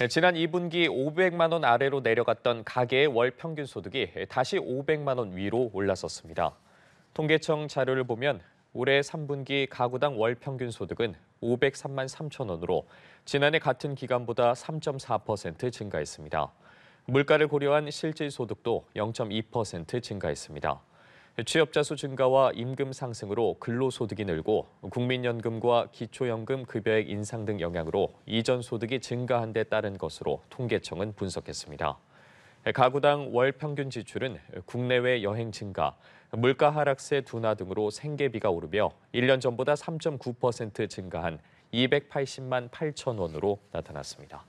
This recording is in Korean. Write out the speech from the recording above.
네, 지난 2분기 500만 원 아래로 내려갔던 가계의 월 평균 소득이 다시 500만 원 위로 올라섰습니다. 통계청 자료를 보면 올해 3분기 가구당 월 평균 소득은 503만 3천 원으로 지난해 같은 기간보다 3.4% 증가했습니다. 물가를 고려한 실질 소득도 0.2% 증가했습니다. 취업자 수 증가와 임금 상승으로 근로소득이 늘고 국민연금과 기초연금 급여액 인상 등 영향으로 이전 소득이 증가한 데 따른 것으로 통계청은 분석했습니다. 가구당 월 평균 지출은 국내외 여행 증가, 물가 하락세 둔화 등으로 생계비가 오르며 1년 전보다 3.9% 증가한 280만 8천 원으로 나타났습니다.